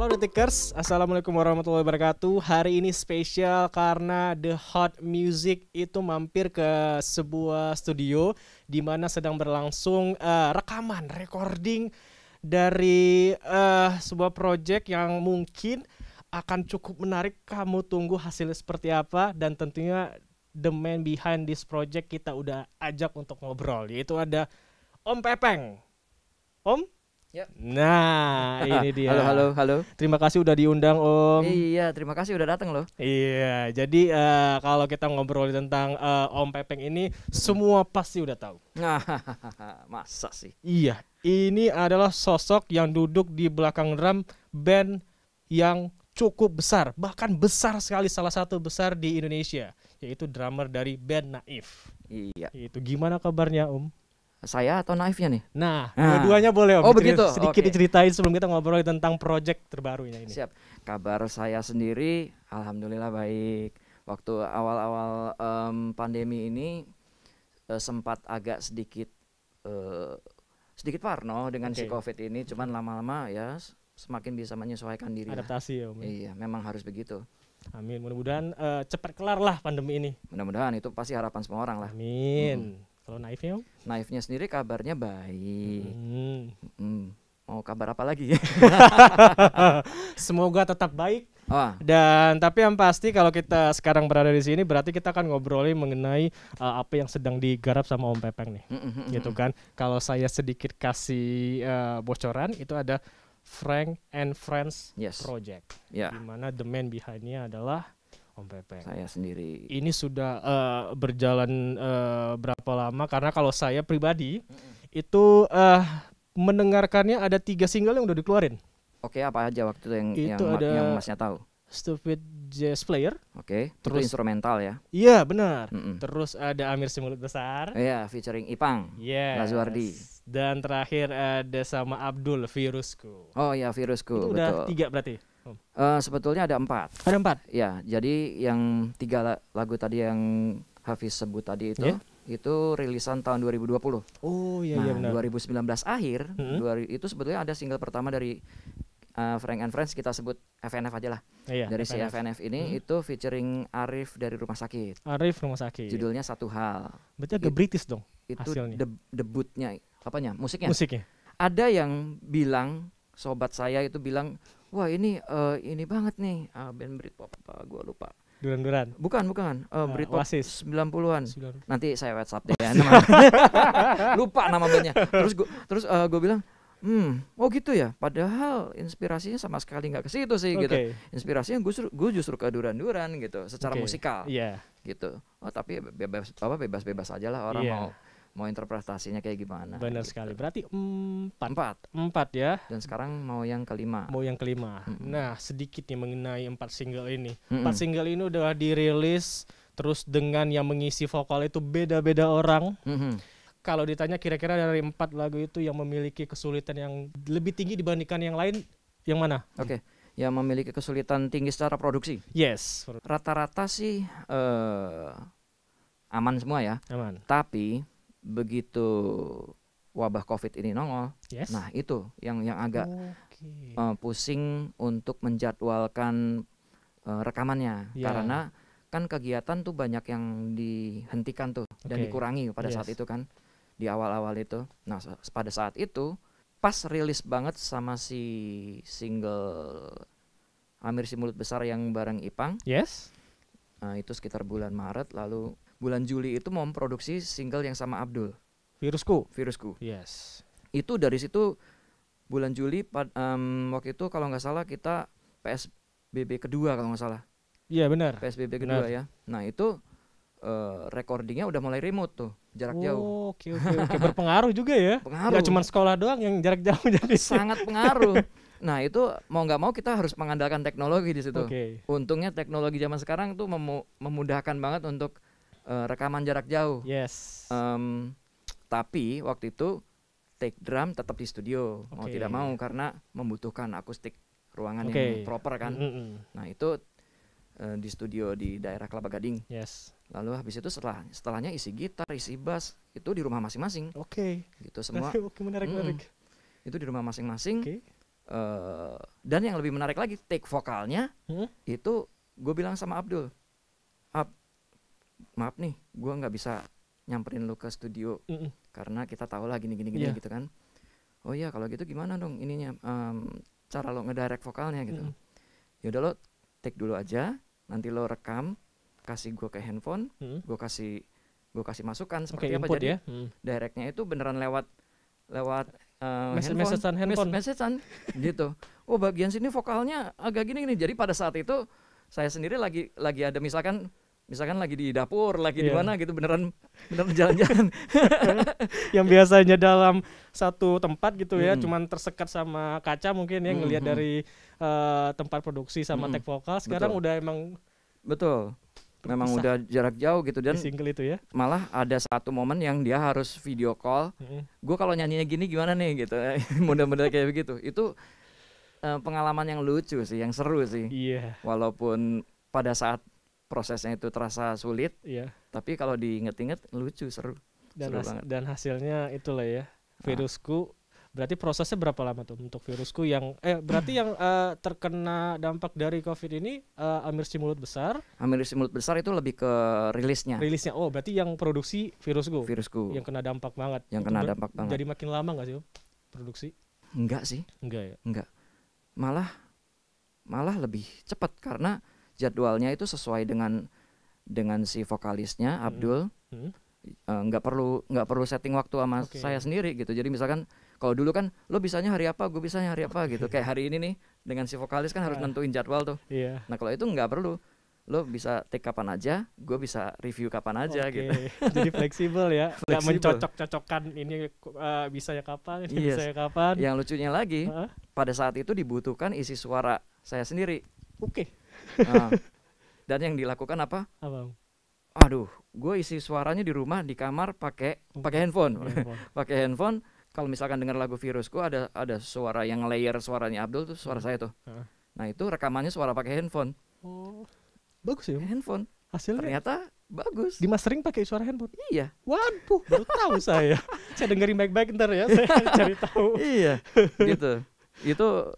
Halo Detikers, Assalamualaikum warahmatullahi wabarakatuh Hari ini spesial karena The Hot Music itu mampir ke sebuah studio di mana sedang berlangsung uh, rekaman, recording dari uh, sebuah project yang mungkin akan cukup menarik Kamu tunggu hasilnya seperti apa dan tentunya the man behind this project kita udah ajak untuk ngobrol Yaitu ada Om Pepeng Om? Yep. Nah, ini dia. Halo, halo, halo. Terima kasih udah diundang, Om. Iya, terima kasih udah datang loh. Iya, jadi uh, kalau kita ngobrol tentang uh, Om Pepeng ini, semua pasti udah tahu. Masa sih? Iya, ini adalah sosok yang duduk di belakang drum band yang cukup besar, bahkan besar sekali salah satu besar di Indonesia, yaitu drummer dari band Naif. Iya. Itu gimana kabarnya, Om? saya atau Naifnya nih? Nah, nah. dua-duanya boleh Om. Oh, begitu. Sedikit okay. diceritain sebelum kita ngobrol tentang project terbarunya ini. Siap. Kabar saya sendiri alhamdulillah baik. Waktu awal-awal um, pandemi ini uh, sempat agak sedikit uh, sedikit parno dengan okay. si Covid ini, cuman lama-lama ya semakin bisa menyesuaikan diri. Adaptasi ya, Om. Ya. Iya, memang harus begitu. Amin. Mudah-mudahan uh, cepat kelar lah pandemi ini. Mudah-mudahan itu pasti harapan semua orang lah. Amin. Hmm. Kalau naifnya? Naifnya sendiri kabarnya baik. Hmm. Hmm. Mau kabar apa lagi? Semoga tetap baik. Oh. Dan tapi yang pasti kalau kita sekarang berada di sini berarti kita akan ngobrolin mengenai uh, apa yang sedang digarap sama Om Pepeng nih. Mm-hmm. Gitu kan. Kalau saya sedikit kasih uh, bocoran itu ada Frank and Friends yes. Project. Yeah. Di mana the man behindnya adalah Om Pepe. Saya sendiri. Ini sudah uh, berjalan uh, berapa lama? Karena kalau saya pribadi mm itu uh, mendengarkannya ada tiga single yang udah dikeluarin. Oke, apa aja waktu itu yang itu yang, yang masnya tahu? Stupid Jazz Player. Oke. Terus itu instrumental ya. Iya, benar. Mm -mm. Terus ada Amir Simulut Besar. Iya, yeah, featuring Ipang. Yes. Lazuardi. Dan terakhir ada sama Abdul Virusku. Oh iya, Virusku. Itu betul. udah tiga berarti. Uh, sebetulnya ada empat. Ada empat. Ya, jadi yang tiga lagu tadi yang Hafiz sebut tadi itu yeah. itu rilisan tahun 2020. Oh iya, iya nah, iya benar. 2019 akhir mm -hmm. itu sebetulnya ada single pertama dari uh, Frank and Friends kita sebut FNF aja lah. Iya, iya dari FNF. si FNF ini hmm. itu featuring Arif dari rumah sakit. Arif rumah sakit. Judulnya satu hal. Berarti agak British dong. Itu hasilnya. De debutnya apanya? Musiknya. Musiknya. Ada yang bilang sobat saya itu bilang wah ini uh, ini banget nih uh, band Britpop apa eh, gue lupa Duran-duran. Bukan, bukan. Uh, Britpop uh, 90-an. 90. Nanti saya WhatsApp deh ya. Nama. Lupa nama bandnya. Terus gua terus uh, gue bilang, "Hmm, oh gitu ya. Padahal inspirasinya sama sekali nggak ke situ sih okay. gitu. Inspirasinya gue justru gue justru ke duran-duran gitu secara okay. musikal." Iya. Yeah. Gitu. Oh, tapi bebas apa bebas-bebas aja lah orang yeah. mau mau interpretasinya kayak gimana. Benar gitu. sekali. Berarti empat. Empat. Empat ya. Dan sekarang mau yang kelima. Mau yang kelima. Mm -hmm. Nah, sedikit nih mengenai empat single ini. Mm -hmm. Empat single ini udah dirilis terus dengan yang mengisi vokal itu beda-beda orang. Mm -hmm. Kalau ditanya kira-kira dari empat lagu itu yang memiliki kesulitan yang lebih tinggi dibandingkan yang lain, yang mana? Oke. Okay. Yang memiliki kesulitan tinggi secara produksi. Yes. Rata-rata sih uh, aman semua ya. Aman. Tapi begitu wabah COVID ini nongol, yes. nah itu yang yang agak okay. uh, eh, pusing untuk menjadwalkan uh, rekamannya yeah. karena kan kegiatan tuh banyak yang dihentikan tuh okay. dan dikurangi pada yes. saat itu kan di awal-awal itu. Nah pada saat itu pas rilis banget sama si single Amir si mulut besar yang bareng Ipang. Yes. Uh, itu sekitar bulan Maret lalu bulan Juli itu mau memproduksi single yang sama Abdul. Virusku. Virusku. Yes. Itu dari situ bulan Juli pad, um, waktu itu kalau nggak salah kita PSBB kedua kalau nggak salah. Iya yeah, benar. PSBB kedua ya. Nah itu uh, recordingnya udah mulai remote tuh jarak oh, jauh. Oke okay, oke okay, okay. berpengaruh juga ya. Pengaruh. Gak cuma sekolah doang yang jarak jauh jadi. Sangat pengaruh. Nah itu mau nggak mau kita harus mengandalkan teknologi di situ. Okay. Untungnya teknologi zaman sekarang tuh memu memudahkan banget untuk uh, rekaman jarak jauh. Yes. Um, tapi waktu itu take drum tetap di studio okay. mau tidak mau karena membutuhkan akustik ruangan okay. yang proper kan. Mm -hmm. Nah itu uh, di studio di daerah Kelapa Gading. Yes. Lalu habis itu setelah setelahnya isi gitar, isi bass itu di rumah masing-masing. Oke. Okay. Gitu semua. Oke menarik mm, Itu di rumah masing-masing. Okay. Uh, eh, dan yang lebih menarik lagi take vokalnya hmm? itu gue bilang sama Abdul, Ab maaf nih gue nggak bisa nyamperin lu ke studio mm -mm. karena kita tahu lah gini gini gini yeah. gitu kan oh iya kalau gitu gimana dong ininya um, cara lo ngedirect vokalnya gitu mm -mm. yaudah lo take dulu aja nanti lo rekam kasih gue ke handphone mm -mm. gue kasih gue kasih masukan seperti okay, apa ya. jadi ya? mm. directnya itu beneran lewat lewat uh, eh, message handphone, handphone. gitu oh bagian sini vokalnya agak gini gini jadi pada saat itu saya sendiri lagi lagi ada misalkan misalkan lagi di dapur, lagi yeah. di iya. mana gitu beneran beneran jalan-jalan. yang biasanya dalam satu tempat gitu ya, cuman tersekat sama kaca mungkin ya ngelihat mm -hmm. dari uh, tempat produksi sama mm -hmm. vokal. Sekarang Betul. udah emang Betul. Memang Pisah. udah jarak jauh gitu dan single itu ya. Malah ada satu momen yang dia harus video call. Mm -hmm. Gue kalau nyanyinya gini gimana nih gitu. Mudah-mudahan kayak begitu. Itu uh, pengalaman yang lucu sih, yang seru sih. Iya. Yeah. Walaupun pada saat prosesnya itu terasa sulit iya. tapi kalau diinget-inget lucu seru dan, seru has banget. dan hasilnya itulah ya ah. virusku nah. berarti prosesnya berapa lama tuh untuk virusku yang eh berarti yang uh, terkena dampak dari covid ini uh, eh, amirsi mulut besar amirsi mulut besar itu lebih ke rilisnya rilisnya oh berarti yang produksi virusku virusku yang kena dampak banget yang kena dampak banget jadi makin lama gak sih oh, produksi enggak sih enggak ya enggak malah malah lebih cepat karena jadwalnya itu sesuai dengan dengan si vokalisnya hmm. Abdul. Hmm. Hmm uh, perlu nggak perlu setting waktu sama okay. saya sendiri gitu jadi misalkan kalau dulu kan lo bisanya hari apa gue bisanya hari apa gitu kayak hari ini nih dengan si vokalis kan harus uh, nentuin jadwal tuh yeah. nah kalau itu nggak perlu lo bisa take kapan aja gue bisa review kapan aja okay. gitu jadi fleksibel ya nggak mencocok-cocokkan ini uh, ya kapan ini yes. bisanya kapan yang lucunya lagi pada saat itu dibutuhkan isi suara saya sendiri oke okay Ah. dan yang dilakukan apa? Apa? Aduh, gue isi suaranya di rumah di kamar pakai oh, pakai handphone, pakai handphone. Kalau misalkan dengar lagu virus gue ada ada suara yang layer suaranya Abdul tuh suara saya tuh. Ah. Nah itu rekamannya suara pakai handphone. Oh, bagus ya. Handphone. Hasilnya? Ternyata Bagus. Dimas sering pakai suara handphone. Iya. Waduh, baru tahu saya. saya dengerin baik-baik ntar ya, saya cari tahu. iya. Gitu. Itu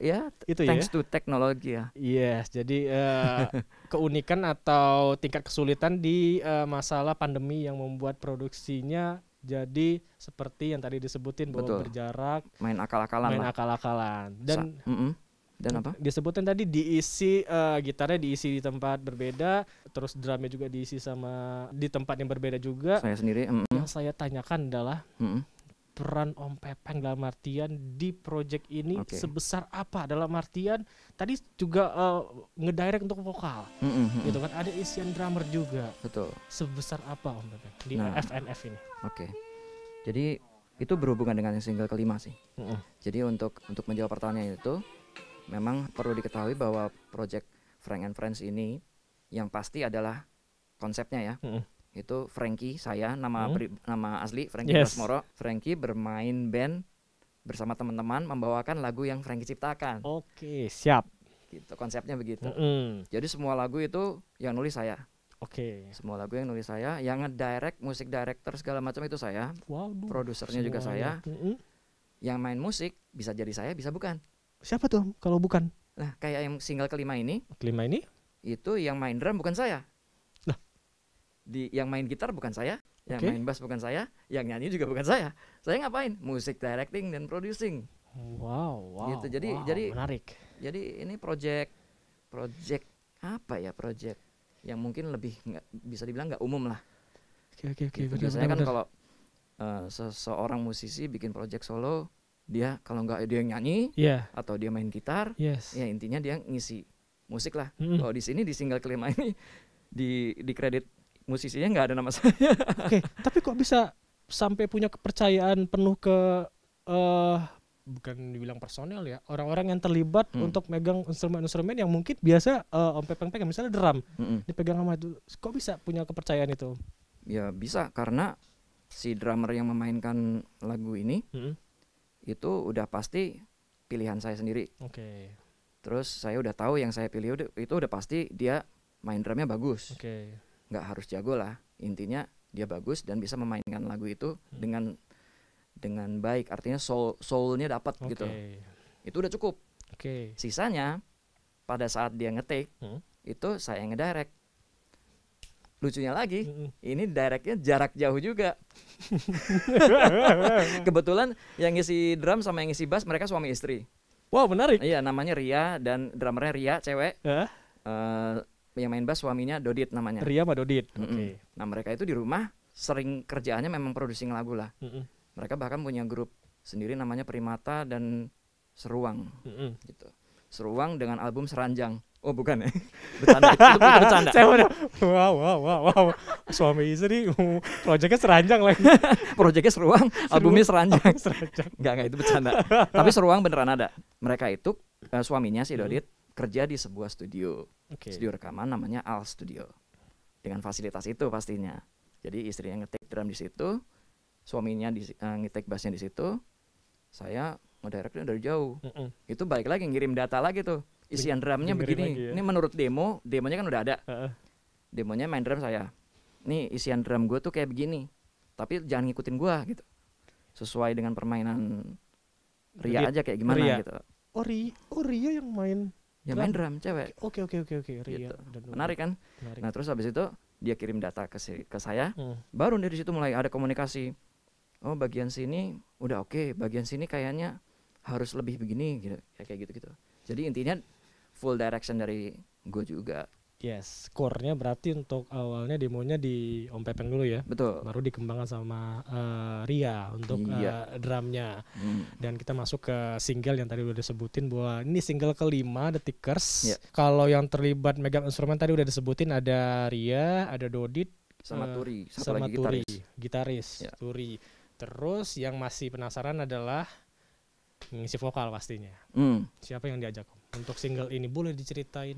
ya itu ya? thanks ya? to teknologi ya yes jadi uh, keunikan atau tingkat kesulitan di uh, masalah pandemi yang membuat produksinya jadi seperti yang tadi disebutin bahwa berjarak main akal-akalan main akal-akalan dan Sa mm -mm. dan apa disebutin tadi diisi uh, gitarnya diisi di tempat berbeda terus drumnya juga diisi sama di tempat yang berbeda juga saya sendiri mm -mm. yang saya tanyakan adalah mm -mm peran Om Pepeng dalam artian di project ini okay. sebesar apa dalam artian tadi juga uh, ngedirect untuk vokal mm -hmm. gitu kan ada isian drummer juga betul sebesar apa Om Pepeng di nah. FNF ini oke okay. jadi itu berhubungan dengan single kelima sih mm -hmm. jadi untuk untuk menjawab pertanyaan itu memang perlu diketahui bahwa project Frank and Friends ini yang pasti adalah konsepnya ya mm -hmm itu Frankie saya nama hmm? pri, nama asli Frankie yes. Prasmoro. Frankie bermain band bersama teman-teman membawakan lagu yang Frankie ciptakan. Oke, okay, siap. Gitu konsepnya begitu. Mm -hmm. Jadi semua lagu itu yang nulis saya. Oke. Okay. Semua lagu yang nulis saya, yang ngedirect musik director segala macam itu saya. Wow. Produsernya juga saya. Mm -hmm. Yang main musik bisa jadi saya, bisa bukan. Siapa tuh kalau bukan? Nah, kayak yang single kelima ini. Kelima ini? Itu yang main drum bukan saya di yang main gitar bukan saya, yang okay. main bass bukan saya, yang nyanyi juga bukan saya. Saya ngapain? Musik directing dan producing. Wow, wow. Gitu. Jadi wow, jadi menarik. Jadi ini project project apa ya project yang mungkin lebih nggak bisa dibilang nggak umum lah. Oke oke oke. Gitu. Biasanya kan kalau uh, seseorang musisi bikin project solo dia kalau nggak dia nyanyi yeah. atau dia main gitar, yes. ya intinya dia ngisi musik lah. Mm -hmm. Kalau di sini di single kelima ini di di kredit musisinya nggak ada nama saya. Oke, okay, tapi kok bisa sampai punya kepercayaan penuh ke uh, bukan dibilang personel ya orang-orang yang terlibat hmm. untuk megang instrumen-instrumen yang mungkin biasa uh, om pepeng pegang misalnya drum hmm. dipegang sama itu kok bisa punya kepercayaan itu ya bisa karena si drummer yang memainkan lagu ini hmm. itu udah pasti pilihan saya sendiri oke okay. terus saya udah tahu yang saya pilih itu udah pasti dia main drumnya bagus oke okay nggak harus jago lah intinya dia bagus dan bisa memainkan lagu itu hmm. dengan dengan baik artinya soul soulnya dapat okay. gitu itu udah cukup okay. sisanya pada saat dia ngetik hmm? itu saya ngedirect lucunya lagi -hmm. ini directnya jarak jauh juga kebetulan yang ngisi drum sama yang ngisi bass mereka suami istri wow menarik iya namanya Ria dan drummernya Ria cewek huh? uh, eh, yang main bass suaminya Dodit namanya. Ria sama Dodit. Mm -mm. Oke. Okay. Nah mereka itu di rumah sering kerjaannya memang producing lagu lah. Mm -mm. Mereka bahkan punya grup sendiri namanya Primata dan Seruang. Mm -mm. Gitu. Seruang dengan album Seranjang. Oh bukan ya? Bercanda. itu bercanda. Saya wow, wow, wow, wow. Suami istri, uh, proyeknya seranjang lagi. proyeknya seruang, seruang, albumnya seranjang. seranjang. Enggak, enggak itu bercanda. Tapi seruang beneran ada. Mereka itu uh, suaminya si Dodit, hmm kerja di sebuah studio okay. studio rekaman namanya Al Studio dengan fasilitas itu pastinya jadi istrinya ngetik drum di situ suaminya di, uh, ngetik bassnya di situ saya ngedirectnya dari jauh mm -mm. itu baik lagi ngirim data lagi tuh isian drumnya begini ya. ini menurut demo demonya kan udah ada uh -uh. demonya main drum saya nih isian drum gue tuh kayak begini tapi jangan ngikutin gue gitu sesuai dengan permainan Ria, aja kayak gimana Ria. gitu Ori, oh, Ria, oh Ria yang main ya main drum cewek oke oke oke oke gitu. menarik kan menarik. nah terus habis itu dia kirim data ke si, ke saya hmm. baru dari situ mulai ada komunikasi oh bagian sini udah oke okay. bagian sini kayaknya harus lebih begini gitu ya kayak gitu gitu jadi intinya full direction dari gue juga Yes, core-nya berarti untuk awalnya demonya di Om Pepen dulu ya. Betul. Baru dikembangkan sama uh, Ria untuk iya. uh, drumnya. Hmm. Dan kita masuk ke single yang tadi udah disebutin bahwa ini single kelima The Tickers. Yeah. Kalau yang terlibat megang instrumen tadi udah disebutin ada Ria, ada Dodit, sama uh, Turi, Satu sama lagi Turi, gitaris, gitaris yeah. Turi. Terus yang masih penasaran adalah ngisi vokal pastinya. Mm. Siapa yang diajak untuk single ini boleh diceritain?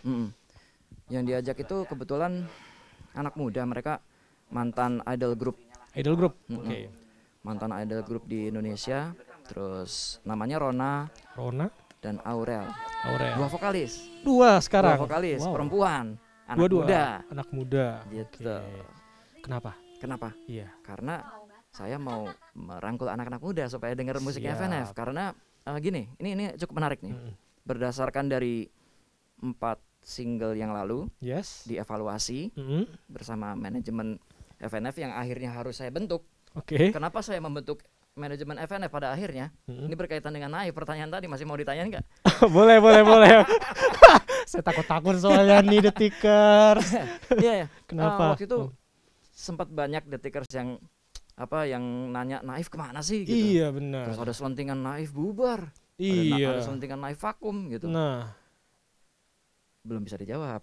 Mm. Yang diajak itu kebetulan anak muda mereka mantan idol group. Idol group. Mm -hmm. Oke. Okay. Mantan idol group di Indonesia. Terus namanya Rona. Rona dan Aurel. Aurel. Dua vokalis. Dua sekarang. Dua vokalis wow. perempuan. Anak dua, dua. muda. Anak muda. Gitu. Okay. Kenapa? Kenapa? Iya. Karena saya mau merangkul anak-anak muda supaya dengar musik Siap. FNF karena uh, gini, ini ini cukup menarik nih. Mm -hmm. Berdasarkan dari empat single yang lalu, yes, dievaluasi mm -hmm. bersama manajemen FNF yang akhirnya harus saya bentuk. Oke. Okay. Kenapa saya membentuk manajemen FNF pada akhirnya? Mm -hmm. Ini berkaitan dengan Naif. Pertanyaan tadi masih mau ditanya nggak? boleh, boleh, boleh. saya takut takut soalnya nih detikers. Iya. yeah, yeah. Kenapa? Uh, waktu itu oh. sempat banyak detikers yang apa yang nanya Naif kemana sih? Gitu. Iya benar. Terus ada selentingan Naif bubar. Iya. Ada, ada selentingan Naif vakum gitu. Nah belum bisa dijawab.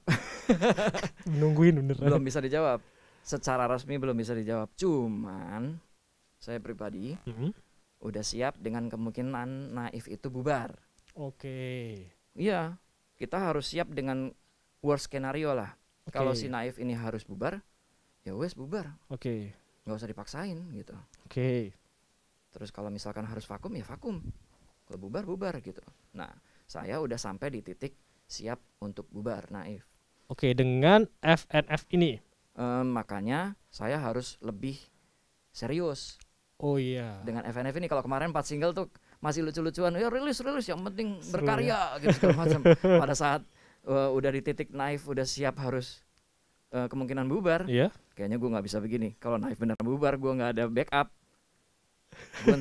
Nungguin beneran. Belum bisa dijawab. Secara resmi belum bisa dijawab. Cuman saya pribadi mm -hmm. udah siap dengan kemungkinan naif itu bubar. Oke. Okay. Iya, kita harus siap dengan worst skenario lah. Okay. Kalau si naif ini harus bubar, ya wes bubar. Oke. Okay. Gak usah dipaksain gitu. Oke. Okay. Terus kalau misalkan harus vakum ya vakum. Kalau bubar bubar gitu. Nah, saya udah sampai di titik siap untuk bubar naif. Oke, dengan FNF ini. makanya saya harus lebih serius. Oh iya. Dengan FNF ini kalau kemarin empat single tuh masih lucu-lucuan, ya rilis rilis yang penting Seru berkarya ya. gitu segala macam. Pada saat uh, udah di titik naif udah siap harus uh, kemungkinan bubar. Iya. Kayaknya gue nggak bisa begini. Kalau naif bener bubar, gue nggak ada backup. Gue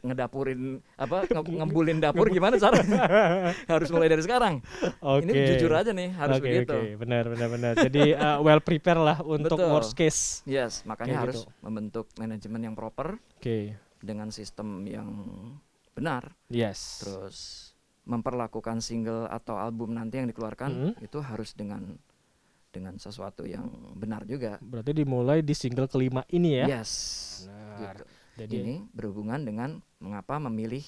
ngedapurin apa nge ngembulin dapur gimana cara harus mulai dari sekarang okay. ini jujur aja nih harus okay, begitu okay. benar benar benar jadi uh, well prepare lah untuk Betul. worst case yes makanya Kayak harus gitu. membentuk manajemen yang proper okay. dengan sistem yang benar yes terus memperlakukan single atau album nanti yang dikeluarkan mm. itu harus dengan dengan sesuatu yang benar juga berarti dimulai di single kelima ini ya yes benar. Gitu jadi, ini berhubungan dengan mengapa memilih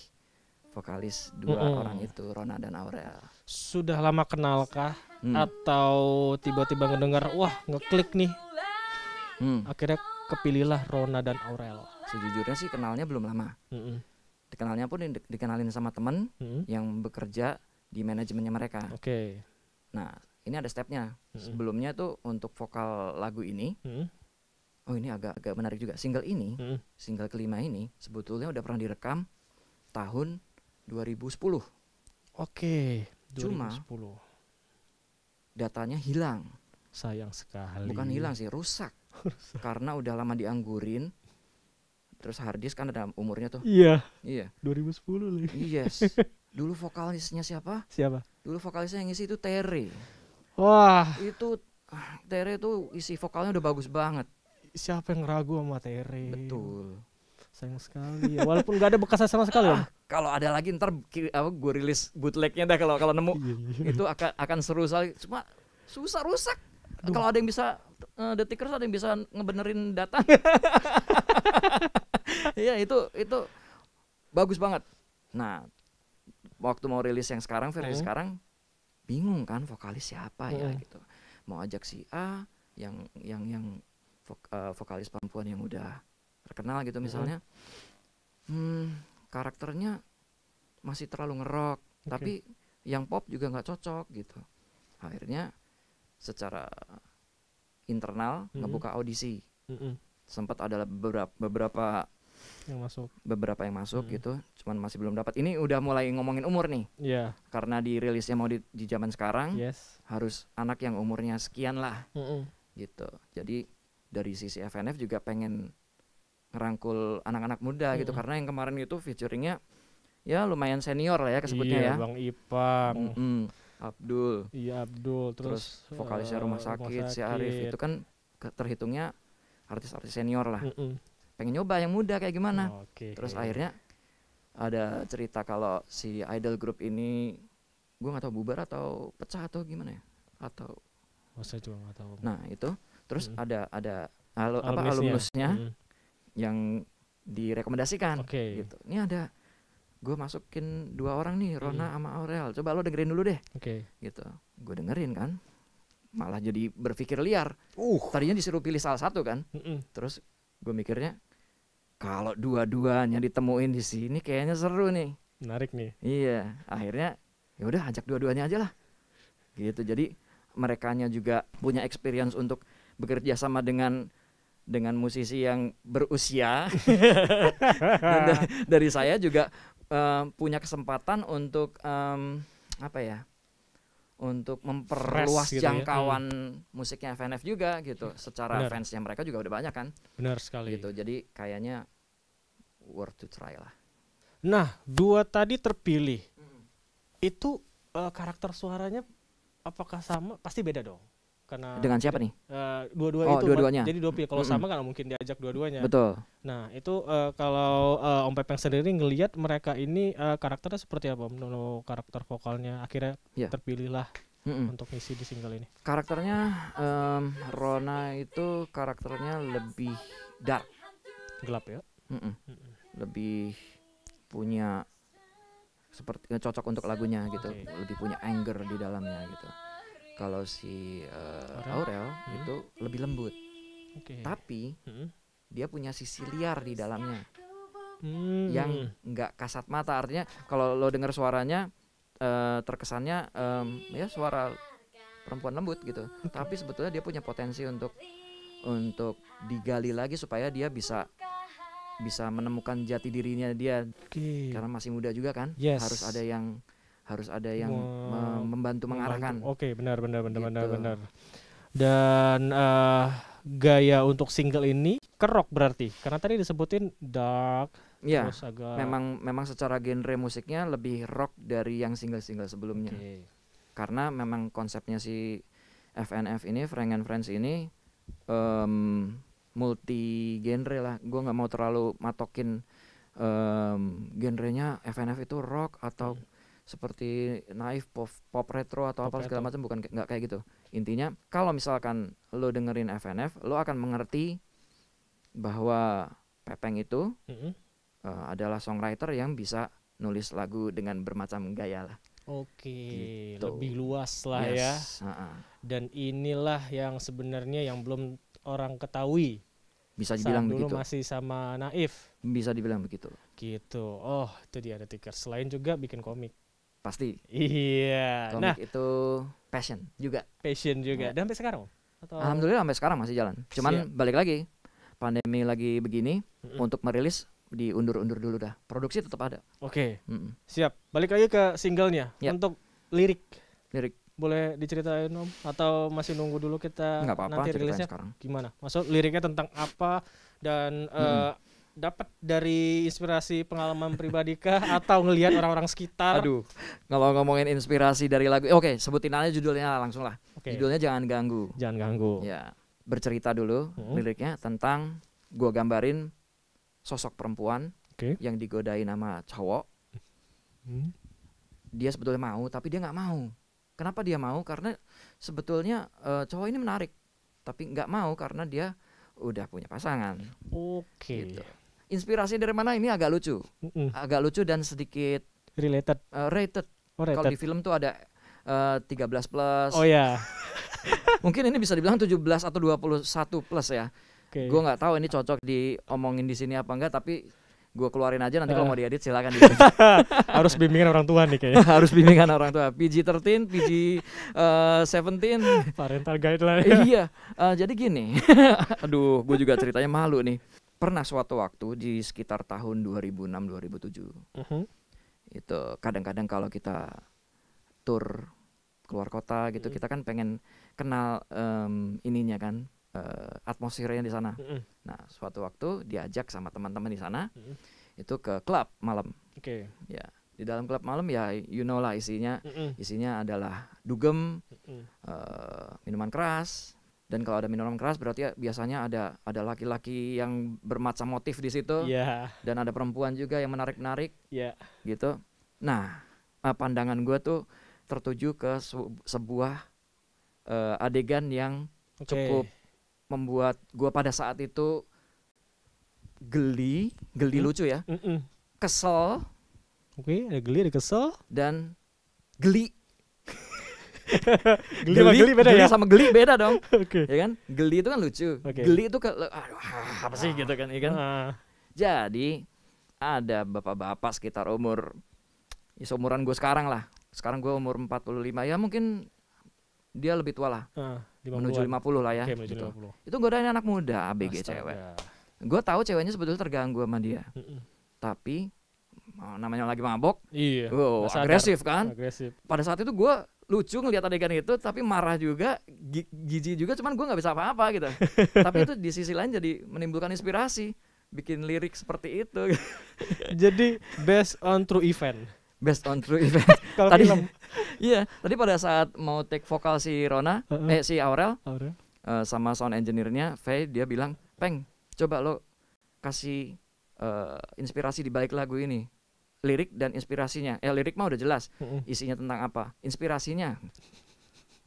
vokalis dua mm -mm. orang itu Rona dan Aurel. Sudah lama kenalkah hmm. atau tiba-tiba mendengar wah ngeklik nih. Hmm. Akhirnya kepilihlah Rona dan Aurel. Sejujurnya sih kenalnya belum lama. Mm -mm. Dikenalnya pun di dikenalin sama temen mm -mm. yang bekerja di manajemennya mereka. Oke. Okay. Nah ini ada stepnya. Mm -mm. Sebelumnya tuh untuk vokal lagu ini. Mm -mm oh ini agak agak menarik juga single ini hmm. single kelima ini sebetulnya udah pernah direkam tahun 2010 oke okay, 2010 cuma datanya hilang sayang sekali bukan hilang sih rusak, rusak. karena udah lama dianggurin terus hardisk kan ada umurnya tuh iya iya 2010 lagi yes dulu vokalisnya siapa siapa dulu vokalisnya yang isi itu Terry wah itu ah, Terry tuh isi vokalnya udah bagus banget siapa yang ragu sama materi betul sayang sekali ya. walaupun gak ada bekasnya sama sekali ah, kalau ada lagi ntar apa gue rilis bootlegnya dah kalau kalau nemu iya, iya, iya. itu akan akan seru sekali cuma susah rusak kalau ada yang bisa uh, eh, detikers ada yang bisa ngebenerin data Iya itu itu bagus banget nah waktu mau rilis yang sekarang versi hmm. sekarang bingung kan vokalis siapa hmm. ya gitu mau ajak si A yang yang yang vok uh, vokalis perempuan yang udah terkenal gitu misalnya hmm, karakternya masih terlalu ngerok okay. tapi yang pop juga nggak cocok gitu akhirnya secara internal mm-hmm. ngebuka audisi mm-hmm. sempat ada beberapa beberapa yang masuk beberapa yang masuk hmm gitu cuman masih belum dapat ini udah mulai ngomongin umur nih yeah. karena dirilisnya mau di, di zaman sekarang yes. harus anak yang umurnya sekian lah hmm gitu jadi dari sisi FNF juga pengen ngerangkul anak-anak muda gitu. hmm. gitu karena yang kemarin itu featuringnya ya lumayan senior lah ya kesebutnya iya, ya Bang Ipang mm -mm. Abdul iya Abdul terus, terus vokalisnya eh, rumah sakit, rumah sakit si Arif itu kan terhitungnya artis-artis senior lah mm -mm. pengen nyoba yang muda kayak gimana oh, okay, terus okay. akhirnya ada cerita kalau si idol group ini gue nggak tahu bubar atau pecah atau gimana ya atau Masa oh, juga tahu. nah itu terus hmm. ada ada alu, apa alumnusnya hmm. yang direkomendasikan okay. gitu ini ada gue masukin dua orang nih Rona hmm. sama Aurel coba lo dengerin dulu deh okay. gitu gue dengerin kan malah jadi berpikir liar uh. tadinya disuruh pilih salah satu kan mm -mm. terus gue mikirnya kalau dua-duanya ditemuin di sini kayaknya seru nih menarik nih iya akhirnya ya udah ajak dua-duanya aja lah gitu jadi mereka juga punya experience untuk bekerja sama dengan dengan musisi yang berusia dan dari saya juga um, punya kesempatan untuk um, apa ya untuk memperluas gitu ya. jangkauan ya. Hmm. musiknya FNF juga gitu secara Bener. fansnya mereka juga udah banyak kan benar sekali gitu jadi kayaknya worth to try lah nah dua tadi terpilih hmm. itu uh, karakter suaranya apakah sama pasti beda dong karena dengan siapa nih? Uh, dua-dua oh, itu. Dua-duanya. Jadi dua pihak. Kalau mm -hmm. sama kan mungkin diajak dua-duanya. Betul. Nah itu uh, kalau uh, Om Pepeng sendiri ngelihat mereka ini uh, karakternya seperti apa menurut karakter vokalnya akhirnya yeah. terpilihlah mm -hmm. untuk misi di single ini. Karakternya um, Rona itu karakternya lebih dark. Gelap ya? Mm -mm. Mm -mm. Lebih punya seperti cocok untuk lagunya gitu okay. lebih punya anger di dalamnya gitu kalau si uh, Aurel hmm. itu lebih lembut. Okay. Tapi hmm. dia punya sisi liar di dalamnya. Hmm. Yang nggak kasat mata artinya kalau lo dengar suaranya uh, terkesannya um, ya suara perempuan lembut gitu. Tapi sebetulnya dia punya potensi untuk untuk digali lagi supaya dia bisa bisa menemukan jati dirinya dia. Okay. Karena masih muda juga kan, yes. harus ada yang harus ada yang wow. me membantu mengarahkan. Oke, okay, benar benar benar gitu. benar benar. Dan uh, gaya untuk single ini kerok berarti karena tadi disebutin dark ya, terus agak memang memang secara genre musiknya lebih rock dari yang single-single sebelumnya. Okay. Karena memang konsepnya si FNF ini Frank and Friends ini um, multi genre lah. Gue nggak mau terlalu matokin um, genrenya FNF itu rock atau hmm seperti naif pop, pop retro atau pop apa segala macam bukan nggak kayak gitu intinya kalau misalkan lo dengerin FNF lo akan mengerti bahwa Pepeng itu mm -hmm. uh, adalah songwriter yang bisa nulis lagu dengan bermacam gaya lah Oke, gitu. lebih luas lah yes. ya. Uh -uh. Dan inilah yang sebenarnya yang belum orang ketahui. Bisa dibilang begitu. masih sama Naif. Bisa dibilang begitu. Gitu. Oh, itu dia ada tiket Selain juga bikin komik. Pasti. Iya. Komik nah, itu passion juga. Passion juga. Ya. Dan sampai sekarang? Atau? Alhamdulillah sampai sekarang masih jalan. Cuman Siap. balik lagi pandemi lagi begini mm -mm. untuk merilis diundur-undur dulu dah. Produksi tetap ada. Oke. Okay. Mm -mm. Siap. Balik lagi ke singlenya yep. untuk lirik. Lirik. Boleh diceritain Om atau masih nunggu dulu kita apa -apa, nanti rilisnya sekarang. gimana? maksud liriknya tentang apa dan mm -mm. Uh, dapat dari inspirasi pengalaman pribadi kah atau ngelihat orang-orang sekitar? Aduh, kalau ngomongin inspirasi dari lagu, oke okay, sebutin aja judulnya langsung lah. Okay. Judulnya jangan ganggu. Jangan ganggu. Ya, bercerita dulu hmm. liriknya tentang gua gambarin sosok perempuan okay. yang digodai nama cowok. Hmm. Dia sebetulnya mau, tapi dia nggak mau. Kenapa dia mau? Karena sebetulnya uh, cowok ini menarik, tapi nggak mau karena dia udah punya pasangan. Oke. Okay. Gitu inspirasi dari mana ini agak lucu mm -mm. agak lucu dan sedikit related uh, rated, oh, rated. kalau di film tuh ada uh, eh, 13 plus oh ya yeah. mungkin ini bisa dibilang 17 atau 21 plus ya okay. gue nggak tahu ini cocok diomongin di sini apa enggak tapi gue keluarin aja nanti uh. kalau eh. mau diedit silakan di- harus bimbingan orang tua nih kayaknya harus bimbingan orang tua PG-13 PG uh, 17 parental guideline iya uh, jadi gini aduh gue juga ceritanya malu nih pernah suatu waktu di sekitar tahun 2006 2007 uh -huh. itu kadang-kadang kalau kita tur keluar kota gitu uh mm-hmm. -huh. kita kan pengen kenal um, ininya kan uh, atmosfernya di sana uh mm-hmm. -huh. nah suatu waktu diajak sama teman-teman di sana uh mm-hmm. -huh. itu ke klub malam okay. ya di dalam klub malam ya you know lah isinya uh -huh. isinya adalah dugem uh, minuman keras dan kalau ada minuman keras berarti ya biasanya ada ada laki-laki yang bermacam motif di situ yeah. dan ada perempuan juga yang menarik-narik yeah. gitu nah eh, pandangan gue tuh tertuju ke sebuah uh, adegan yang okay. cukup membuat gue pada saat itu geli geli mm. lucu ya mm -mm. kesel oke okay, ada geli ada kesel dan geli geli, geli, beda geli ya? sama geli beda dong. Okay. Ya kan? Geli itu kan lucu. Okay. Geli itu kan aduh ah, apa sih ah. gitu kan, ya kan? Ah. Jadi ada bapak-bapak sekitar umur ya seumuran gue sekarang lah. Sekarang gue umur 45 ya mungkin dia lebih tua lah. Ah, 50 menuju 50 lah ya. Okay, gitu. 50. Itu godain anak muda ABG Astaga. cewek. Gue tahu ceweknya sebetulnya terganggu sama dia. Mm -mm. Tapi oh, namanya lagi mabok, iya, wow, agresif kan. Agresif. Pada saat itu gue lucu ngelihat adegan itu tapi marah juga jijik juga cuman gue nggak bisa apa-apa gitu tapi itu di sisi lain jadi menimbulkan inspirasi bikin lirik seperti itu jadi best on true event Best on true event tadi film. iya tadi pada saat mau take vokal si Rona uh -uh. eh si Aurel, Aurel. Uh, sama sound engineer-nya Faye dia bilang peng coba lo kasih uh, inspirasi di balik lagu ini lirik dan inspirasinya eh lirik mah udah jelas isinya tentang apa inspirasinya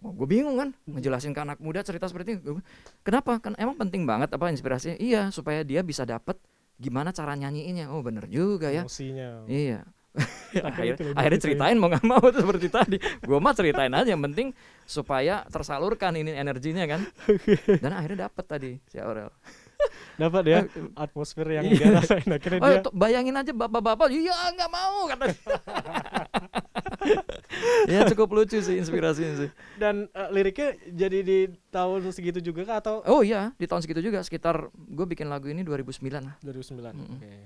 Oh, gue bingung kan ngejelasin ke anak muda cerita seperti itu. Kenapa? Kan emang penting banget apa inspirasinya? Iya, supaya dia bisa dapet gimana cara nyanyiinnya. Oh, bener juga ya. Emosinya. Iya. akhirnya, akhirnya gitu ya. ceritain mau gak mau tuh seperti tadi. Gue mah ceritain aja yang penting supaya tersalurkan ini energinya kan. Dan akhirnya dapet tadi si Aurel dapat ya eh, eh, atmosfer yang dia rasain akhirnya oh, dia bayangin aja bapak-bapak iya nggak mau kata ya cukup lucu sih inspirasinya sih dan uh, liriknya jadi di tahun segitu juga kah atau oh iya di tahun segitu juga sekitar gue bikin lagu ini 2009 lah 2009 mm -hmm. oke okay.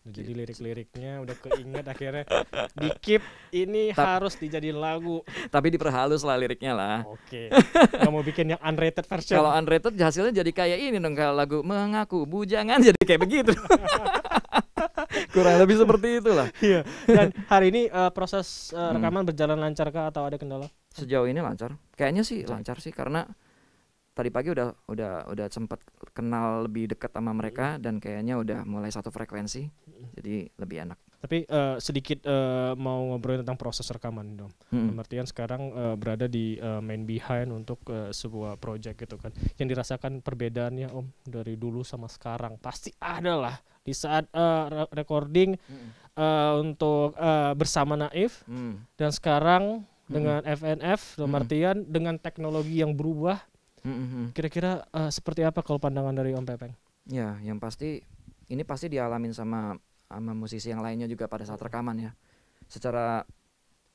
Jadi gitu. lirik-liriknya udah keinget akhirnya di keep ini Ta harus dijadiin lagu. Tapi diperhalus lah liriknya lah. Oke. Okay. Gak mau bikin yang unrated versi. Kalau unrated hasilnya jadi kayak ini dong kalau lagu mengaku bujangan jadi kayak begitu. Kurang lebih seperti itulah. Iya. Dan hari ini uh, proses uh, rekaman hmm. berjalan lancar kah atau ada kendala? Sejauh ini lancar. Kayaknya sih lancar sih karena tadi pagi udah udah udah sempat kenal lebih dekat sama hmm. mereka hmm. dan kayaknya udah mulai satu frekuensi hmm. jadi lebih enak tapi uh, sedikit uh, mau ngobrol tentang proses rekaman dong. Hmm. Artian sekarang uh, berada di uh, main behind untuk uh, sebuah project gitu kan. Yang dirasakan perbedaannya Om dari dulu sama sekarang pasti ada lah di saat uh, recording hmm. uh, untuk uh, bersama Naif hmm. dan sekarang hmm. dengan hmm. FNF Martian, hmm. dengan teknologi yang berubah mm Kira-kira uh, seperti apa kalau pandangan dari Om Pepeng? Ya, yang pasti ini pasti dialamin sama sama musisi yang lainnya juga pada saat rekaman ya. Secara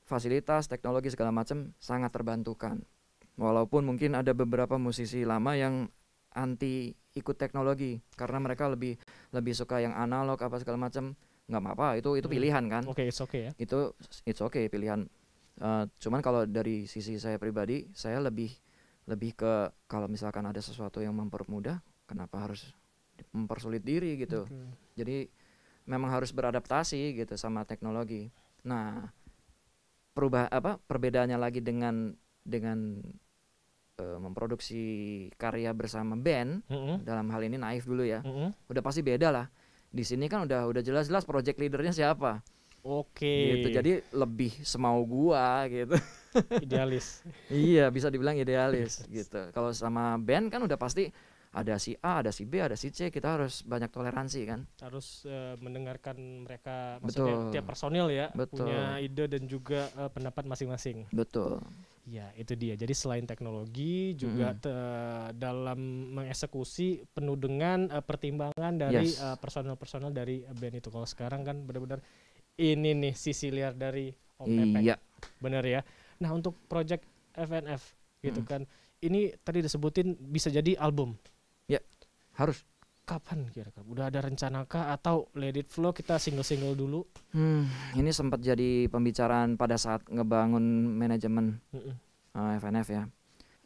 fasilitas, teknologi segala macam sangat terbantukan. Walaupun mungkin ada beberapa musisi lama yang anti ikut teknologi karena mereka lebih lebih suka yang analog apa segala macam nggak apa-apa itu itu hmm. pilihan kan oke okay, it's okay ya itu it's okay pilihan uh, cuman kalau dari sisi saya pribadi saya lebih lebih ke kalau misalkan ada sesuatu yang mempermudah kenapa harus mempersulit diri gitu okay. jadi memang harus beradaptasi gitu sama teknologi nah perubah apa perbedaannya lagi dengan dengan uh, memproduksi karya bersama band mm -hmm. dalam hal ini naif dulu ya mm -hmm. udah pasti beda lah di sini kan udah udah jelas-jelas project leadernya siapa oke okay. gitu jadi lebih semau gua gitu idealis iya bisa dibilang idealis gitu kalau sama band kan udah pasti ada si A, ada si B, ada si C, kita harus banyak toleransi kan. Harus uh, mendengarkan mereka Betul. maksudnya tiap personil ya Betul. punya ide dan juga uh, pendapat masing-masing. Betul. Ya, itu dia. Jadi selain teknologi juga mm. te eh, dalam mengeksekusi penuh dengan uh, pertimbangan dari yes. uh, dari band itu. Kalau sekarang kan benar-benar ini nih sisi liar dari Om Iya. Benar ya. Nah, untuk project FNF gitu hmm. kan. Ini tadi disebutin bisa jadi album. Ya, harus. Kapan kira-kira? Udah ada rencana rencanakah atau Let It Flow kita single-single dulu? Hmm, ini sempat jadi pembicaraan pada saat ngebangun manajemen uh, eh, FNF ya.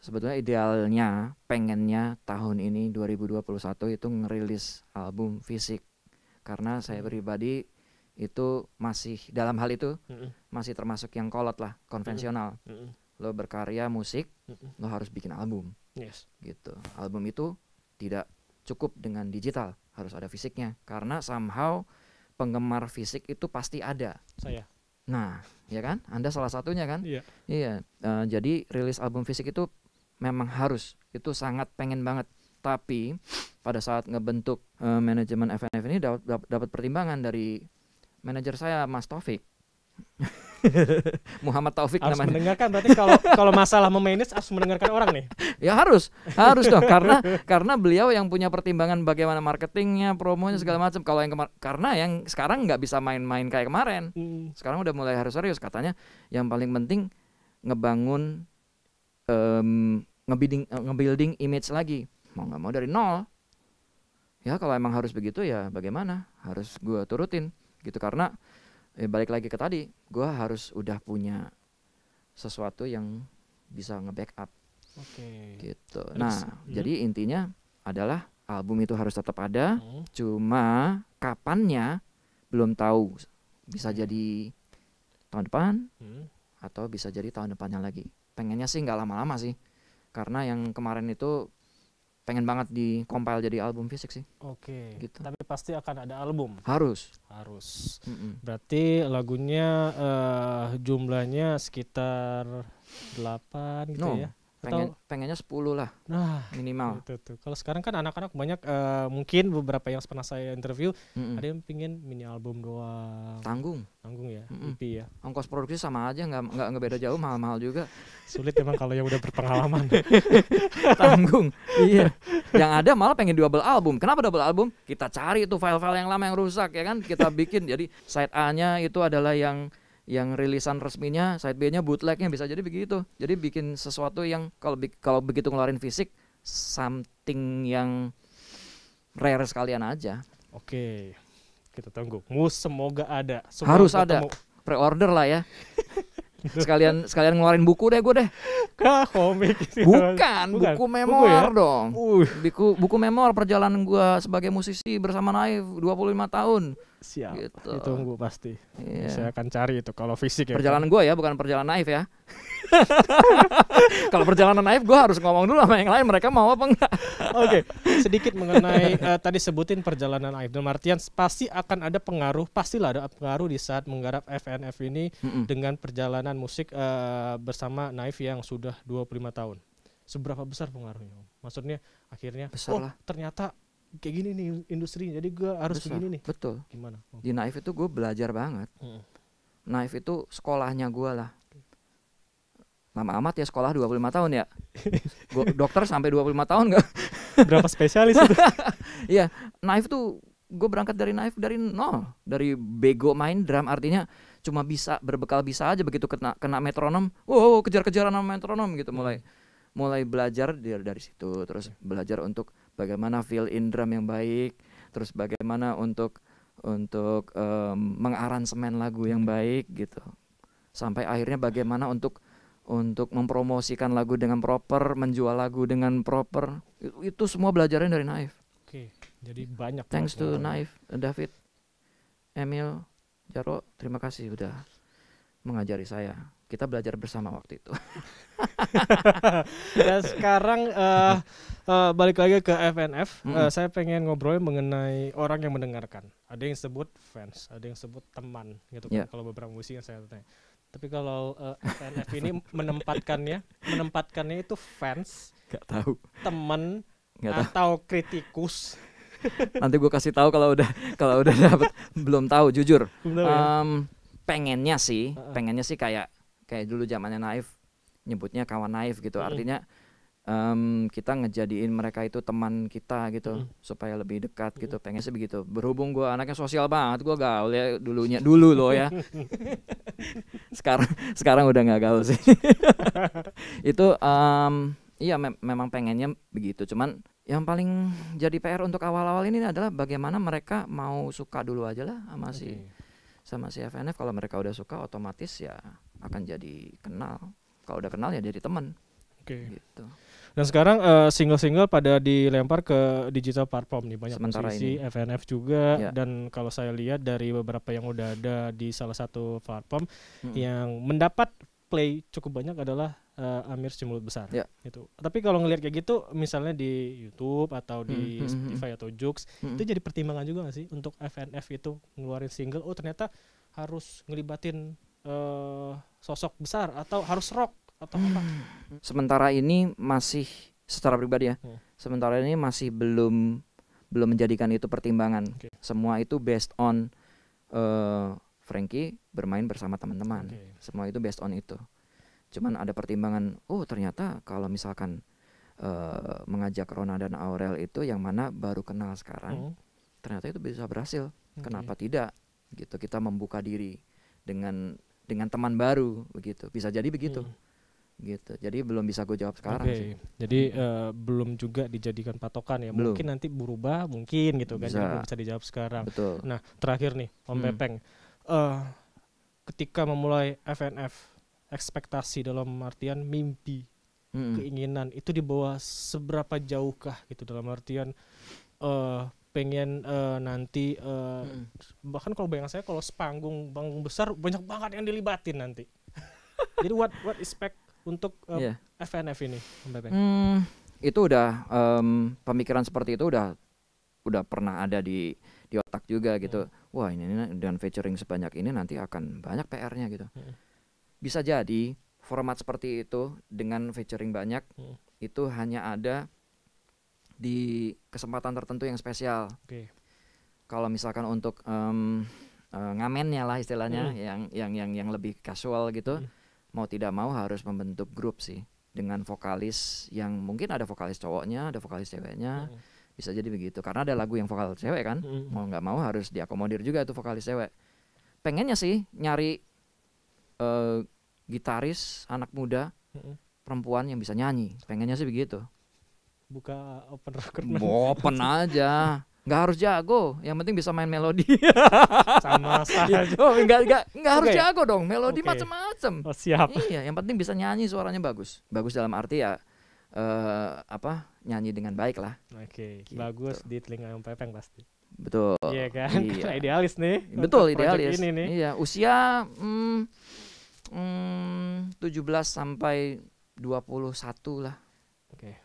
Sebetulnya idealnya, pengennya tahun ini 2021 itu ngerilis album fisik. Karena saya pribadi itu masih dalam hal itu mm masih termasuk yang kolot lah konvensional mm lo berkarya musik mm lo harus bikin album yes. gitu album itu tidak cukup dengan digital harus ada fisiknya karena somehow penggemar fisik itu pasti ada saya nah ya kan anda salah satunya kan iya yeah. Iya. yeah. uh, jadi rilis album fisik itu memang harus itu sangat pengen banget tapi pada saat ngebentuk uh, manajemen FNF ini dapat pertimbangan dari manajer saya Mas Taufik Muhammad Taufik harus namanya. mendengarkan berarti kalau kalau masalah memanage harus mendengarkan orang nih. Ya harus, harus dong karena karena beliau yang punya pertimbangan bagaimana marketingnya, promonya segala hmm. macam. Kalau yang karena yang sekarang nggak bisa main-main kayak kemarin. Hmm. Sekarang udah mulai harus serius katanya. Yang paling penting ngebangun um, ngebuilding eh, ngebuilding image lagi. Mau nggak mau dari nol. Ya kalau emang harus begitu ya bagaimana? Harus gue turutin gitu karena eh, balik lagi ke tadi gue harus udah punya sesuatu yang bisa nge-backup okay. gitu nah hmm. jadi intinya adalah album itu harus tetap ada hmm. cuma kapannya belum tahu bisa hmm. jadi tahun depan hmm. atau bisa jadi tahun depannya lagi pengennya sih nggak lama-lama sih karena yang kemarin itu pengen banget di compile jadi album fisik sih. Oke. Okay. Gitu. Tapi pasti akan ada album. Harus. Harus. Mm -mm. Berarti lagunya uh, jumlahnya sekitar delapan gitu no. ya pengen atau? pengennya 10 lah nah minimal itu tuh kalau sekarang kan anak-anak banyak uh, mungkin beberapa yang pernah saya interview mm -mm. ada yang pingin mini album doang tanggung tanggung ya mm -mm. EP ya ongkos produksi sama aja nggak nggak nggak beda jauh mahal-mahal juga sulit memang kalau yang udah berpengalaman tanggung iya yang ada malah pengen double album kenapa double album kita cari itu file-file yang lama yang rusak ya kan kita bikin jadi side A nya itu adalah yang yang rilisan resminya side B-nya bootlegnya bisa jadi begitu jadi bikin sesuatu yang kalau kalau begitu ngeluarin fisik something yang rare sekalian aja oke kita tunggu mus semoga ada semoga harus ada pre-order lah ya sekalian sekalian ngeluarin buku deh gue deh komik bukan, bukan buku memoir buku ya? dong buku buku memoir perjalanan gue sebagai musisi bersama Naif 25 tahun Siap. Gitu. Ditunggu pasti. Yeah. Saya akan cari itu kalau fisik ya. Perjalanan gue ya, bukan perjalanan naif ya. kalau perjalanan naif gue harus ngomong dulu sama yang lain mereka mau apa enggak. Oke, okay. sedikit mengenai uh, tadi sebutin perjalanan naif. dan artian pasti akan ada pengaruh, pastilah ada pengaruh di saat menggarap FNF ini mm -mm. dengan perjalanan musik uh, bersama naif yang sudah 25 tahun. Seberapa besar pengaruhnya? Maksudnya akhirnya besar oh ternyata kayak gini nih industri jadi gue harus Besar. begini nih betul gimana oh. di naif itu gue belajar banget hmm. naif itu sekolahnya gue lah lama amat ya sekolah 25 tahun ya gua, dokter sampai 25 tahun nggak berapa spesialis itu iya naif tuh gue berangkat dari naif dari nol dari bego main drum artinya cuma bisa berbekal bisa aja begitu kena kena metronom wow kejar-kejaran sama metronom gitu mulai hmm. mulai belajar dari dari situ terus iya. belajar untuk bagaimana feel in drum yang baik, terus bagaimana untuk untuk um, mengaransemen lagu yang baik gitu. Sampai akhirnya bagaimana untuk untuk mempromosikan lagu dengan proper, menjual lagu dengan proper. Itu, semua belajarnya dari Naif. Oke, jadi banyak. Thanks to Naif, David, Emil, Jaro, terima kasih sudah mengajari saya. Kita belajar bersama waktu itu. Dan sekarang uh, uh, balik lagi ke FNF, eh, mm -hmm. uh, saya pengen ngobrol mengenai orang yang mendengarkan. Ada yang sebut fans, ada yang sebut teman gitu yeah. kan ya. kalau beberapa musik yang saya tanya. Tapi kalau uh, eh, FNF ini menempatkannya, menempatkannya itu fans, Gak tahu. Teman Gak atau kritikus. Nanti gue kasih tahu kalau udah kalau udah dapet belum tahu jujur. Belum um, ya? pengennya sih, uh -uh. pengennya sih kayak kayak dulu zamannya Naif nyebutnya kawan Naif gitu. Artinya um, kita ngejadiin mereka itu teman kita gitu mm. supaya lebih dekat gitu mm. pengen sih begitu berhubung gue anaknya sosial banget gue gaul ya dulunya dulu loh ya sekarang sekarang udah nggak gaul sih itu um, iya me memang pengennya begitu cuman yang paling jadi PR untuk awal-awal ini adalah bagaimana mereka mau suka dulu aja lah sama okay. si sama si FNF kalau mereka udah suka otomatis ya akan jadi kenal kalau udah kenal ya jadi teman okay. gitu dan sekarang single eh, single-single pada dilempar ke digital platform nih banyak Sementara musisi, ini. FNF juga ya. dan kalau saya lihat dari beberapa yang udah ada di salah satu platform hmm. yang mendapat play cukup banyak adalah uh, Amir si besar yeah. itu. Tapi kalau ngelihat kayak gitu misalnya di YouTube atau di hmm, hmm, hmm, hmm. Spotify hmm, atau Jux hmm. itu jadi pertimbangan juga gak sih untuk FNF itu ngeluarin single oh ternyata harus ngelibatin uh, sosok besar atau harus rock atau apa? Hmm. Sementara ini masih secara pribadi ya. Hmm. Sementara ini masih belum belum menjadikan itu pertimbangan. Okay. Semua itu based on uh, Frankie bermain bersama teman-teman. Okay. Semua itu based on itu. Cuman ada pertimbangan, oh ternyata kalau misalkan uh, mengajak Rona dan Aurel itu yang mana baru kenal sekarang, hmm. ternyata itu bisa berhasil. Okay. Kenapa tidak? Gitu kita membuka diri dengan dengan teman baru begitu. Bisa jadi begitu. Hmm gitu jadi belum bisa gue jawab sekarang okay. sih. jadi uh, belum juga dijadikan patokan ya belum. mungkin nanti berubah mungkin gitu kan. bisa. kan jadi belum bisa dijawab sekarang Betul. nah terakhir nih om hmm. Pepeng uh, ketika memulai FNF ekspektasi dalam artian mimpi hmm. keinginan itu dibawa seberapa jauhkah gitu dalam artian uh, pengen uh, nanti uh, hmm. bahkan kalau bayang saya kalau sepanggung panggung besar banyak banget yang dilibatin nanti jadi what what expect untuk um, yeah. FNF ini, Hmm, itu udah um, pemikiran seperti itu udah udah pernah ada di di otak juga gitu. Hmm. Wah ini, ini dengan featuring sebanyak ini nanti akan banyak PR-nya gitu. Hmm. Bisa jadi format seperti itu dengan featuring banyak hmm. itu hanya ada di kesempatan tertentu yang spesial. Okay. Kalau misalkan untuk um, uh, ngamennya lah istilahnya hmm. yang yang yang yang lebih casual gitu. Hmm mau tidak mau harus membentuk grup sih dengan vokalis yang mungkin ada vokalis cowoknya, ada vokalis ceweknya. Hmm. Bisa jadi begitu karena ada lagu yang vokal cewek kan. Hmm. Mau nggak mau harus diakomodir juga itu vokalis cewek. Pengennya sih nyari uh, gitaris anak muda hmm. perempuan yang bisa nyanyi. Pengennya sih begitu. Buka open record. Open aja nggak harus jago yang penting bisa main melodi sama iya, saja oh, nggak nggak nggak harus okay. jago dong melodi okay. macam-macam oh, siap iya yang penting bisa nyanyi suaranya bagus bagus dalam arti ya uh, apa nyanyi dengan baik lah oke okay. gitu. bagus di telinga yang pepeng pasti betul iya kan iya. idealis nih betul idealis ini nih. iya usia mm, mm, 17 sampai 21 lah oke okay.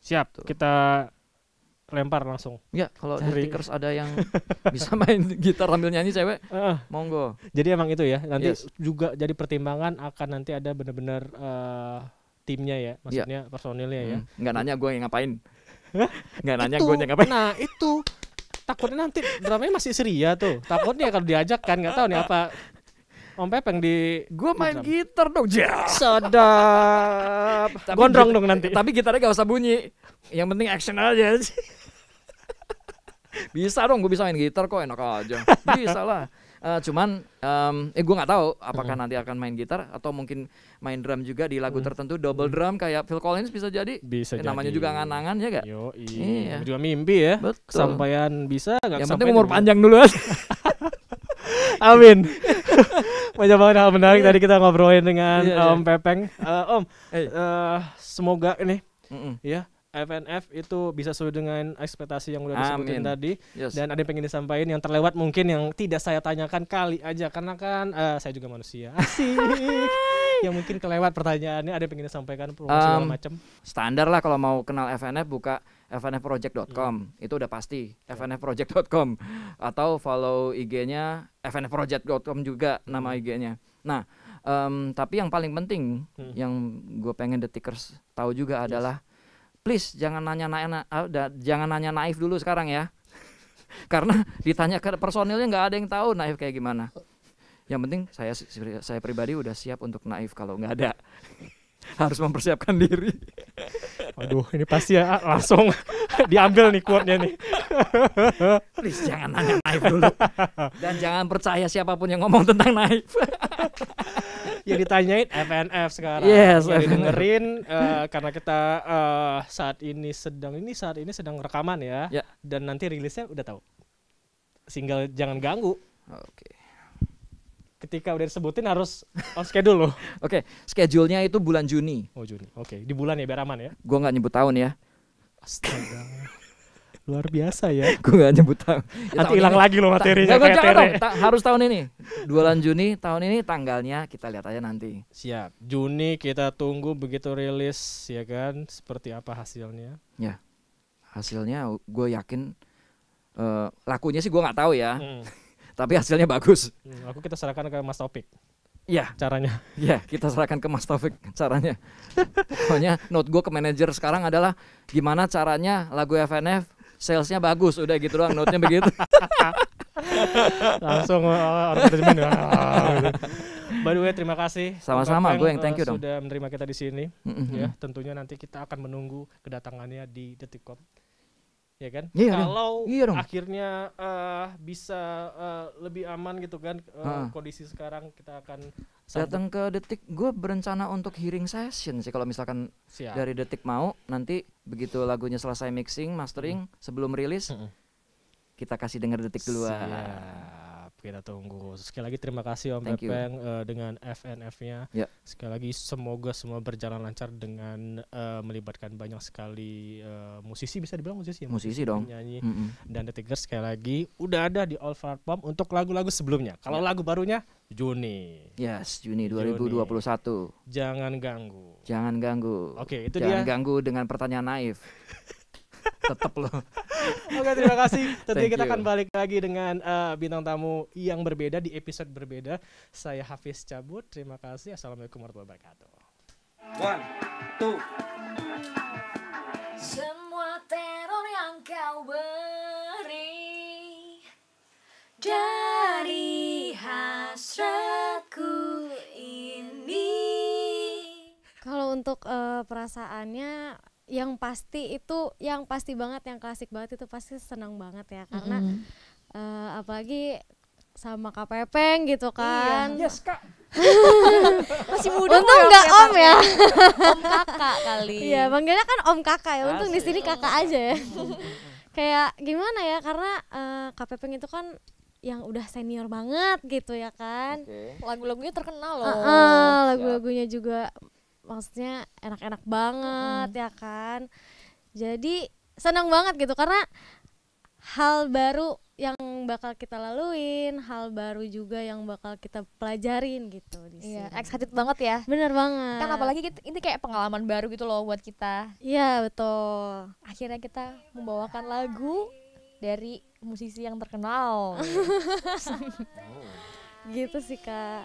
siap Tuh. kita lempar langsung. Ya, kalau di stickers ada yang bisa main gitar sambil nyanyi cewek, uh, monggo. Jadi emang itu ya. Nanti yes. juga jadi pertimbangan akan nanti ada benar-benar uh, eh, timnya ya, iya. maksudnya yeah. personilnya ya. hmm. ya. Enggak nanya gue yang ngapain. Enggak nanya gue yang ngapain. Nah, itu takutnya nanti dramanya masih seria tuh. Takutnya kalau diajak kan nggak tahu nih apa Om Pepeng di Gue main Macam. gitar dong Ya. Sedap Gondrong dong nanti Tapi gitarnya gak usah bunyi Yang penting action aja sih bisa dong gue bisa main gitar kok enak aja bisa lah uh, cuman um, eh gue nggak tahu apakah mm. nanti akan main gitar atau mungkin main drum juga di lagu mm. tertentu double mm. drum kayak Phil Collins bisa jadi bisa eh, namanya jadi. juga nganangan ya gak iya. juga mimpi ya Betul. kesampaian bisa gak yang penting umur panjang dulu Amin. Banyak banget hal menarik iya. tadi kita ngobrolin dengan iya, iya. Om Pepeng. Uh, om, eh, semoga ini, mm ya FNF itu bisa sesuai dengan ekspektasi yang udah disebutin tadi yes. dan ada yang pengen disampaikan yang terlewat mungkin yang tidak saya tanyakan kali aja karena kan uh, saya juga manusia asik yang mungkin kelewat pertanyaannya ada yang pengen disampaikan um, macam standar lah kalau mau kenal FNF buka fnfproject.com hmm. Iya. itu udah pasti yeah. fnfproject.com atau follow IG-nya fnfproject.com juga nama hmm. IG-nya nah um, tapi yang paling penting hmm. yang gue pengen detikers tahu juga yes. adalah please jangan nanya na ah, jangan nanya naif dulu sekarang ya karena ditanya ke personilnya nggak ada yang tahu naif kayak gimana yang penting saya saya pribadi udah siap untuk naif kalau nggak ada harus mempersiapkan diri. Aduh, ini pasti ya ah, langsung diambil nih quote nih. Please jangan nanya naif dulu. Dan jangan percaya siapapun yang ngomong tentang naif. ya ditanyain FNF sekarang. Yes, ya dengerin uh, eh, karena kita uh, saat ini sedang ini saat ini sedang rekaman ya. ya. Dan nanti rilisnya udah tahu. Single jangan ganggu. Oke. Okay ketika udah disebutin harus on schedule loh. Oke, okay, schedule-nya itu bulan Juni. Oh Juni, oke. Okay. Di bulan ya biar aman ya. Gue nggak nyebut tahun ya. Astaga. Luar biasa ya. gue nggak nyebut tahun. Ya, Nanti hilang lagi loh materinya ta- kayak tere. Ta harus tahun ini. Bulan Juni tahun ini tanggalnya kita lihat aja nanti. Siap. Juni kita tunggu begitu rilis ya kan seperti apa hasilnya. Ya. Hasilnya gue yakin uh, lakunya sih gue nggak tahu ya. Hmm tapi hasilnya bagus. Hmm, aku kita serahkan ke Mas Taufik. Iya. Caranya. Iya, kita serahkan ke Mas Taufik caranya. Pokoknya note gue ke manajer sekarang adalah gimana caranya lagu FNF salesnya bagus. Udah gitu doang note-nya begitu. Langsung orang eh, ya. By the way, terima kasih. Sama-sama, gue yang thank you eh, dong. Sudah menerima kita di sini. Ya, tentunya nanti kita akan menunggu kedatangannya di Detikcom ya kan? Iya, iya, Kalau iya dong. akhirnya uh, bisa uh, lebih aman gitu kan uh, kondisi sekarang kita akan datang ke detik. Gue berencana untuk hearing session sih kalau misalkan Siap. dari detik mau nanti begitu lagunya selesai mixing mastering hmm. sebelum rilis hmm. kita kasih denger detik duluan. Siap kita tunggu. Sekali lagi terima kasih Om Thank Bepeng eh, dengan FNF-nya. Yeah. Sekali lagi semoga semua berjalan lancar dengan uh, melibatkan banyak sekali uh, musisi bisa dibilang musisi ya. Musisi dong. Nyanyi. Mm -hmm. Dan The Tigers sekali lagi udah ada di all Pump untuk lagu-lagu sebelumnya. Kalau yeah. lagu barunya Juni. Yes, Juni 2021. Juni. Jangan ganggu. Jangan ganggu. Oke, okay, itu Jangan dia. Jangan ganggu dengan pertanyaan naif. tetap loh. Oke, terima kasih. Tentu kita you. akan balik lagi dengan uh, bintang tamu yang berbeda di episode berbeda. Saya Hafiz cabut. Terima kasih. Assalamualaikum warahmatullahi wabarakatuh. One, two. Semua teror yang kau beri dari hasratku ini. Kalau untuk uh, perasaannya yang pasti itu yang pasti banget yang klasik banget itu pasti senang banget ya karena mm -hmm. uh, apalagi sama Kak Pepeng gitu iya. kan. Iya. Yes, Kak. Masih muda. Untung enggak Om ya. ya? om Kakak kali. ya manggilnya kan Om Kakak ya. Untung di sini Kakak aja ya. Kayak gimana ya karena uh, Kak Pepeng itu kan yang udah senior banget gitu ya kan. Okay. Lagu-lagunya terkenal loh. Uh -uh, lagu-lagunya juga maksudnya enak-enak banget mm. ya kan jadi senang banget gitu karena hal baru yang bakal kita laluin, hal baru juga yang bakal kita pelajarin gitu di iya, sini. yeah, excited banget ya. Bener banget. Kan apalagi kita, ini kayak pengalaman baru gitu loh buat kita. Iya, betul. Akhirnya kita membawakan lagu dari musisi yang terkenal. gitu sih, Kak.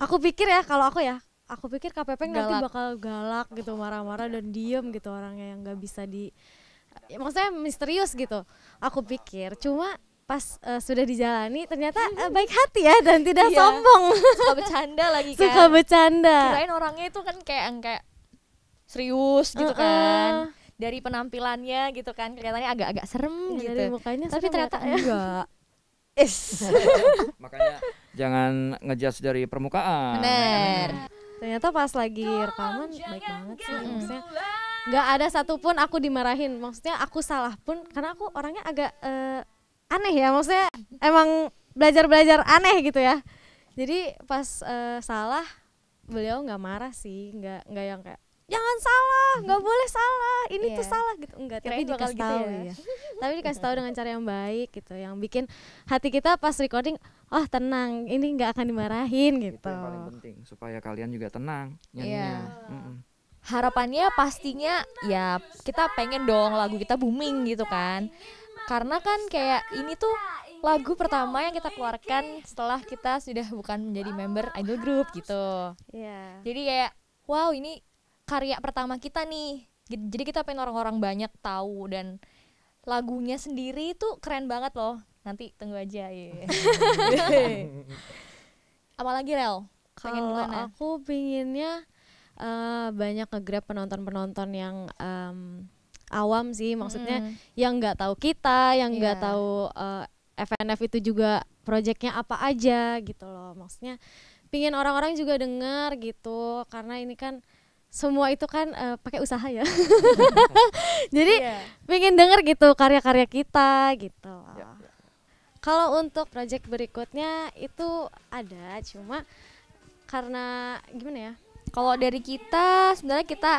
Aku pikir ya kalau aku ya aku pikir KPP nanti bakal galak gitu marah-marah dan diem gitu orangnya yang nggak bisa di ya, maksudnya misterius gitu aku pikir cuma pas uh, sudah dijalani ternyata uh, baik hati ya dan tidak iya. sombong suka bercanda lagi kan suka bercanda kirain orangnya itu kan kayak kayak serius gitu uh -uh. kan dari penampilannya gitu kan kelihatannya agak-agak serem iya, gitu dari mukanya tapi ternyata ya. enggak Is. Makanya jangan ngejudge dari permukaan. Bener ternyata pas lagi rekaman baik banget sih mm. maksudnya nggak ada satupun aku dimarahin maksudnya aku salah pun karena aku orangnya agak uh, aneh ya maksudnya emang belajar belajar aneh gitu ya jadi pas uh, salah beliau nggak marah sih nggak nggak yang kayak jangan salah nggak boleh salah salah ini yeah. tuh iya. salah gitu enggak tapi gitu dikasih ya. tahu ya, ya. tapi dikasih tahu dengan cara yang baik gitu yang bikin hati kita pas recording oh tenang ini nggak akan dimarahin gitu itu yang gitu. paling penting supaya kalian juga tenang iya. nyanyinya yeah. mm -mm. harapannya pastinya ya kita pengen dong lagu kita booming gitu kan karena kan kayak ini tuh lagu pertama yang kita keluarkan setelah kita sudah bukan menjadi member idol group gitu. Yeah. Jadi kayak wow ini karya pertama kita nih jadi kita pengen orang-orang banyak tahu dan lagunya sendiri itu keren banget loh nanti tunggu aja ya apalagi rel kalau aku pinginnya uh, banyak ngegrab penonton-penonton yang um, awam sih maksudnya mm. yang nggak tahu kita yang nggak yeah. tahu uh, eh, FNF itu juga proyeknya apa aja gitu loh maksudnya pingin orang-orang juga dengar gitu karena ini kan semua itu kan uh, pakai usaha ya. Jadi yeah. pengen denger gitu karya-karya kita gitu. Yeah, ya. Kalau untuk project berikutnya itu ada, cuma karena gimana ya? Kalau dari kita sebenarnya kita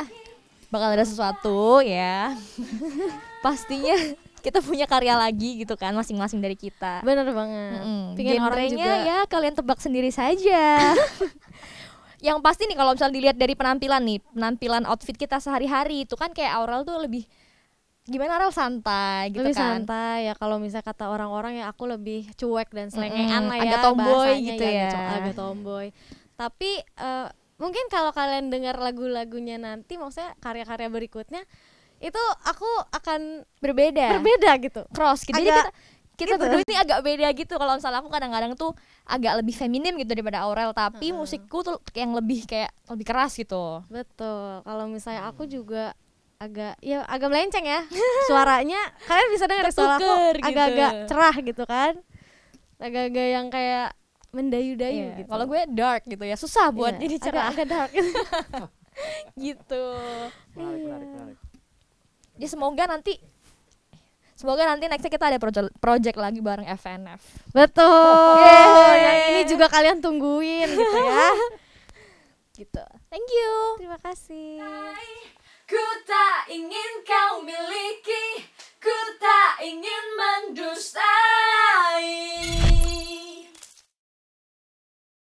bakal ada sesuatu ya. Pastinya kita punya karya lagi gitu kan masing-masing dari kita. Bener banget. Mm -hmm. Pengen orang ya kalian tebak sendiri saja yang pasti nih kalau misalnya dilihat dari penampilan nih penampilan outfit kita sehari-hari itu kan kayak Aurel tuh lebih gimana Aurel santai gitu lebih kan santai ya kalau misalnya kata orang-orang ya aku lebih cuek dan selengean mm, lah ya agak tomboy gitu ya, ya. agak tomboy tapi uh, mungkin kalau kalian dengar lagu-lagunya nanti maksudnya karya-karya berikutnya itu aku akan berbeda berbeda gitu cross gitu agak, jadi kita kita gitu. berdua ini agak beda gitu kalau misalnya aku kadang-kadang tuh agak lebih feminim gitu daripada Aurel tapi hmm. musikku tuh yang lebih kayak lebih keras gitu betul kalau misalnya aku juga agak ya agak melenceng ya suaranya kalian bisa dengar ya, suara aku gitu. agak-agak gitu. cerah gitu kan agak-agak yang kayak mendayu-dayu yeah. gitu kalau gue dark gitu ya susah iya, buat yeah, jadi cerah agak, agak dark gitu menarik, menarik, menarik. Ya semoga nanti Semoga nanti nextnya kita ada project, project lagi bareng FNF. Betul. Yeah. Nah, ini juga kalian tungguin gitu ya. gitu. Thank you. Terima kasih. Ku tak ingin kau miliki, ku tak ingin mendustai.